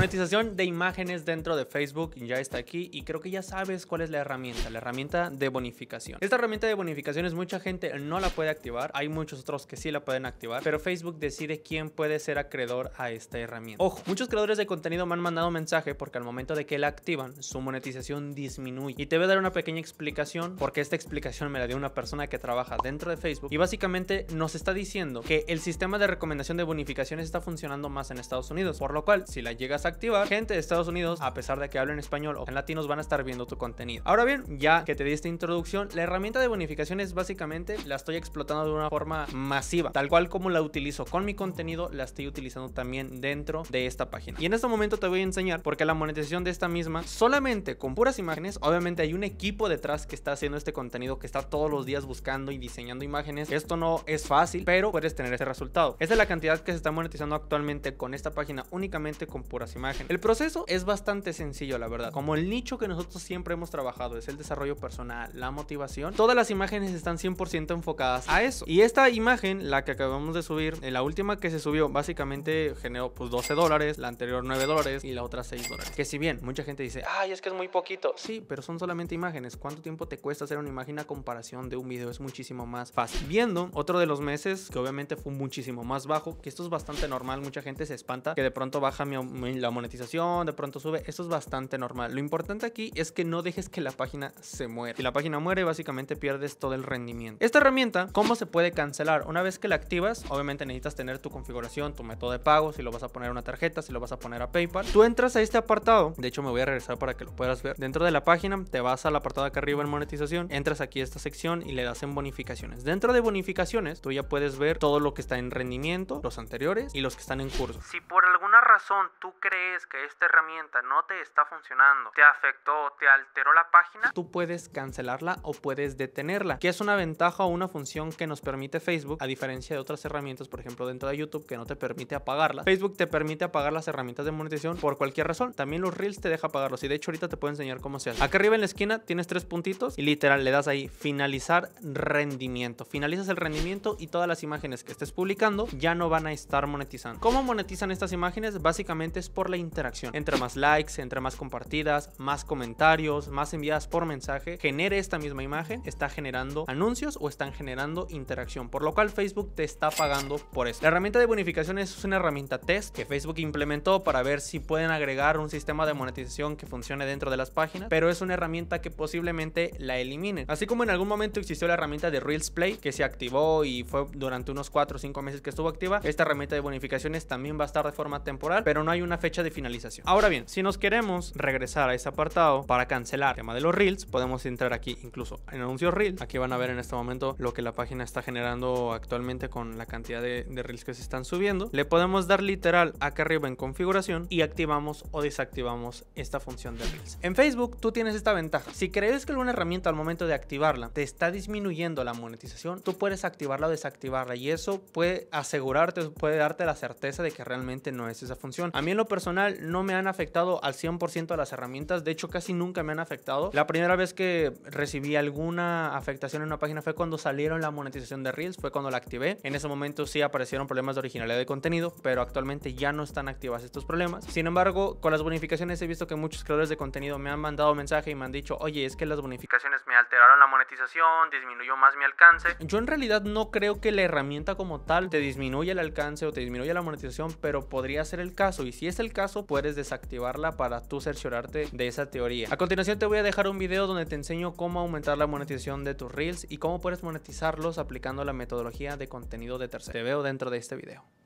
monetización de imágenes dentro de Facebook ya está aquí y creo que ya sabes cuál es la herramienta, la herramienta de bonificación. Esta herramienta de bonificación es mucha gente no la puede activar, hay muchos otros que sí la pueden activar, pero Facebook decide quién puede ser acreedor a esta herramienta. Ojo, muchos creadores de contenido me han mandado mensaje porque al momento de que la activan, su monetización disminuye. Y te voy a dar una pequeña explicación porque esta explicación me la dio una persona que trabaja dentro de Facebook y básicamente nos está diciendo que el sistema de recomendación de bonificaciones está funcionando más en Estados Unidos, por lo cual si la llegas a activa gente de Estados Unidos, a pesar de que hablen español o en latinos, van a estar viendo tu contenido. Ahora bien, ya que te di esta introducción, la herramienta de bonificación es básicamente la estoy explotando de una forma masiva, tal cual como la utilizo con mi contenido, la estoy utilizando también dentro de esta página. Y en este momento te voy a enseñar porque la monetización de esta misma solamente con puras imágenes, obviamente hay un equipo detrás que está haciendo este contenido, que está todos los días buscando y diseñando imágenes. Esto no es fácil, pero puedes tener ese resultado. Esa es la cantidad que se está monetizando actualmente con esta página únicamente con puras imágenes imagen. El proceso es bastante sencillo, la verdad. Como el nicho que nosotros siempre hemos trabajado es el desarrollo personal, la motivación, todas las imágenes están 100% enfocadas a eso. Y esta imagen, la que acabamos de subir, eh, la última que se subió, básicamente generó pues 12 dólares, la anterior 9 dólares y la otra 6 dólares. Que si bien mucha gente dice, ay, es que es muy poquito. Sí, pero son solamente imágenes. ¿Cuánto tiempo te cuesta hacer una imagen a comparación de un video? Es muchísimo más fácil. Viendo otro de los meses, que obviamente fue muchísimo más bajo, que esto es bastante normal, mucha gente se espanta que de pronto baja mi, la monetización, de pronto sube, eso es bastante normal. Lo importante aquí es que no dejes que la página se muera. Si la página muere, básicamente pierdes todo el rendimiento. Esta herramienta, ¿cómo se puede cancelar? Una vez que la activas, obviamente necesitas tener tu configuración, tu método de pago, si lo vas a poner a una tarjeta, si lo vas a poner a PayPal. Tú entras a este apartado, de hecho me voy a regresar para que lo puedas ver. Dentro de la página, te vas al apartado acá arriba en monetización, entras aquí a esta sección y le das en bonificaciones. Dentro de bonificaciones, tú ya puedes ver todo lo que está en rendimiento, los anteriores y los que están en curso. Si por alguna razón tú crees es que esta herramienta no te está funcionando, te afectó, te alteró la página, tú puedes cancelarla o puedes detenerla, que es una ventaja o una función que nos permite Facebook, a diferencia de otras herramientas, por ejemplo dentro de YouTube, que no te permite apagarla. Facebook te permite apagar las herramientas de monetización por cualquier razón. También los Reels te deja apagarlos y de hecho ahorita te puedo enseñar cómo se hace. Acá arriba en la esquina tienes tres puntitos y literal le das ahí finalizar rendimiento. Finalizas el rendimiento y todas las imágenes que estés publicando ya no van a estar monetizando. ¿Cómo monetizan estas imágenes? Básicamente es por la interacción. Entre más likes, entre más compartidas, más comentarios, más enviadas por mensaje, genere esta misma imagen, está generando anuncios o están generando interacción, por lo cual Facebook te está pagando por eso. La herramienta de bonificaciones es una herramienta test que Facebook implementó para ver si pueden agregar un sistema de monetización que funcione dentro de las páginas, pero es una herramienta que posiblemente la eliminen. Así como en algún momento existió la herramienta de Reels Play que se activó y fue durante unos 4 o 5 meses que estuvo activa, esta herramienta de bonificaciones también va a estar de forma temporal, pero no hay una fecha de finalización. Ahora bien, si nos queremos regresar a ese apartado para cancelar el tema de los reels, podemos entrar aquí incluso en anuncios reels. Aquí van a ver en este momento lo que la página está generando actualmente con la cantidad de, reels que se están subiendo. Le podemos dar literal acá arriba en configuración y activamos o desactivamos esta función de reels. En Facebook tú tienes esta ventaja. Si crees que alguna herramienta al momento de activarla te está disminuyendo la monetización, tú puedes activarla o desactivarla y eso puede asegurarte, puede darte la certeza de que realmente no es esa función. A mí en lo personal personal no me han afectado al 100% a las herramientas, de hecho casi nunca me han afectado. La primera vez que recibí alguna afectación en una página fue cuando salieron la monetización de Reels, fue cuando la activé. En ese momento sí aparecieron problemas de originalidad de contenido, pero actualmente ya no están activas estos problemas. Sin embargo, con las bonificaciones he visto que muchos creadores de contenido me han mandado mensaje y me han dicho, oye, es que las bonificaciones me alteraron la monetización, disminuyó más mi alcance. Yo en realidad no creo que la herramienta como tal te disminuya el alcance o te disminuya la monetización, pero podría ser el caso. Y si es el caso, puedes desactivarla para tú cerciorarte de esa teoría. A continuación te voy a dejar un video donde te enseño cómo aumentar la monetización de tus reels y cómo puedes monetizarlos aplicando la metodología de contenido de tercero. Te veo dentro de este video.